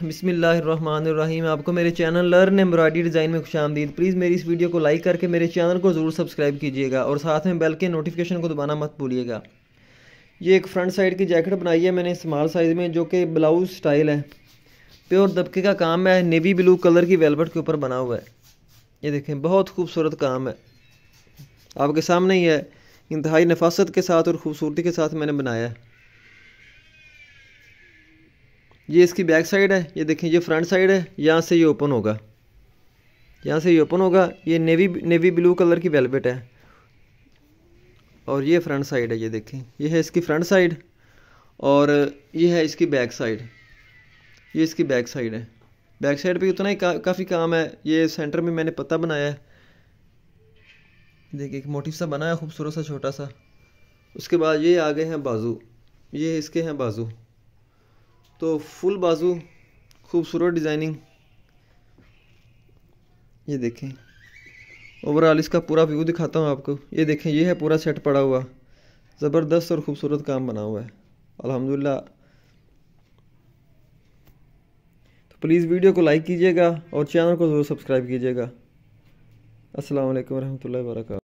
बसमिल आपको मेरे channel learn embroidery design में खुश आमदीद प्लीज़ मेरी इस वीडियो को लाइक करके मेरे चैनल को ज़रूर सब्सक्राइब कीजिएगा और साथ में बेल के नोटिफिकेशन को दबाना मत भूलिएगा ये एक फ्रंट साइड की जैकेट बनाई है मैंने स्मॉल साइज़ में जो कि ब्लाउज स्टाइल है प्योर दबके का काम है नेवी ब्लू कलर की वेलवेट के ऊपर बना हुआ है ये देखें बहुत खूबसूरत काम है आपके सामने ही है इंतहाई नफासत के साथ और ख़ूबसूरती के साथ मैंने बनाया है ये इसकी बैक साइड है ये देखें ये फ्रंट साइड है यहाँ से ये ओपन होगा यहाँ से ये ओपन होगा ये नेवी नेवी ब्लू कलर की वेलवेट है और ये फ्रंट साइड है ये देखें ये है इसकी फ्रंट साइड और ये है इसकी बैक साइड ये इसकी बैक साइड है बैक साइड पे उतना ही का, काफ़ी काम है ये सेंटर में मैंने पत्ता बनाया है देखिए एक मोटिव सा बनाया खूबसूरत सा छोटा सा उसके बाद ये आ गए हैं बाजू ये इसके हैं बाजू तो फुल बाजू खूबसूरत डिज़ाइनिंग ये देखें ओवरऑल इसका पूरा व्यू दिखाता हूँ आपको ये देखें ये है पूरा सेट पड़ा हुआ ज़बरदस्त और ख़ूबसूरत काम बना हुआ है अल्हम्दुलिल्लाह तो प्लीज़ वीडियो को लाइक कीजिएगा और चैनल को ज़रूर सब्सक्राइब कीजिएगा अस्सलाम वालेकुम रहमतुल्लाहि वरक